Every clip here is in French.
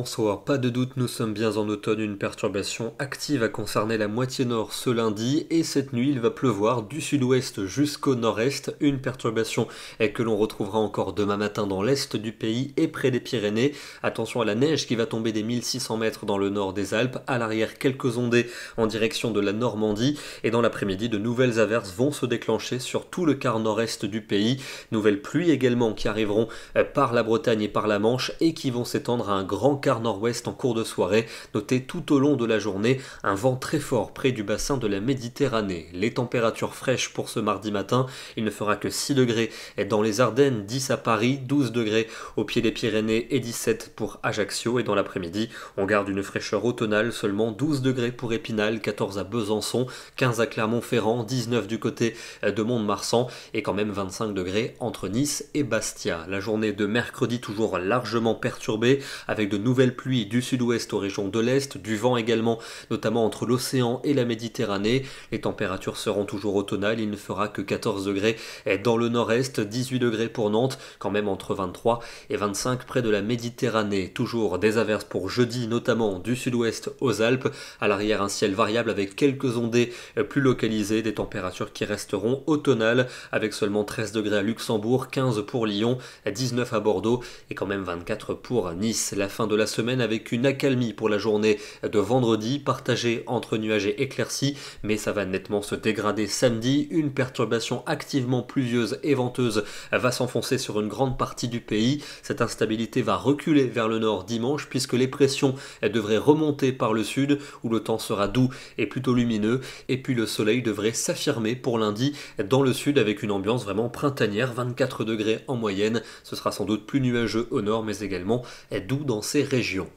Bonsoir, pas de doute, nous sommes bien en automne, une perturbation active a concerné la moitié nord ce lundi et cette nuit il va pleuvoir du sud-ouest jusqu'au nord-est, une perturbation que l'on retrouvera encore demain matin dans l'est du pays et près des Pyrénées. Attention à la neige qui va tomber des 1600 mètres dans le nord des Alpes, à l'arrière quelques ondées en direction de la Normandie et dans l'après-midi de nouvelles averses vont se déclencher sur tout le quart nord-est du pays, nouvelles pluies également qui arriveront euh, par la Bretagne et par la Manche et qui vont s'étendre à un grand quart nord-ouest en cours de soirée. Notez tout au long de la journée un vent très fort près du bassin de la Méditerranée. Les températures fraîches pour ce mardi matin, il ne fera que 6 degrés et dans les Ardennes 10 à Paris, 12 degrés au pied des Pyrénées et 17 pour Ajaccio et dans l'après-midi on garde une fraîcheur automnale seulement 12 degrés pour Épinal, 14 à Besançon, 15 à Clermont-Ferrand, 19 du côté de Mont-de-Marsan et quand même 25 degrés entre Nice et Bastia. La journée de mercredi toujours largement perturbée avec de nouvelles pluie du sud-ouest aux régions de l'Est, du vent également, notamment entre l'océan et la Méditerranée. Les températures seront toujours automnales, il ne fera que 14 degrés dans le nord-est, 18 degrés pour Nantes, quand même entre 23 et 25 près de la Méditerranée. Toujours des averses pour jeudi, notamment du sud-ouest aux Alpes. À l'arrière, un ciel variable avec quelques ondées plus localisées, des températures qui resteront automnales, avec seulement 13 degrés à Luxembourg, 15 pour Lyon, 19 à Bordeaux et quand même 24 pour Nice. La fin de la semaine avec une accalmie pour la journée de vendredi, partagée entre nuages et éclaircies, mais ça va nettement se dégrader samedi. Une perturbation activement pluvieuse et venteuse va s'enfoncer sur une grande partie du pays. Cette instabilité va reculer vers le nord dimanche puisque les pressions devraient remonter par le sud où le temps sera doux et plutôt lumineux. Et puis le soleil devrait s'affirmer pour lundi dans le sud avec une ambiance vraiment printanière, 24 degrés en moyenne. Ce sera sans doute plus nuageux au nord mais également doux dans ses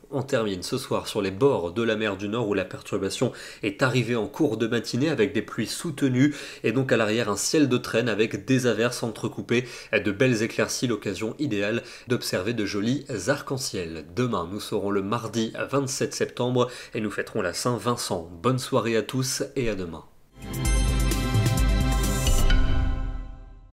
on termine ce soir sur les bords de la mer du Nord où la perturbation est arrivée en cours de matinée avec des pluies soutenues et donc à l'arrière un ciel de traîne avec des averses entrecoupées, et de belles éclaircies, l'occasion idéale d'observer de jolis arcs-en-ciel. Demain, nous serons le mardi 27 septembre et nous fêterons la Saint-Vincent. Bonne soirée à tous et à demain.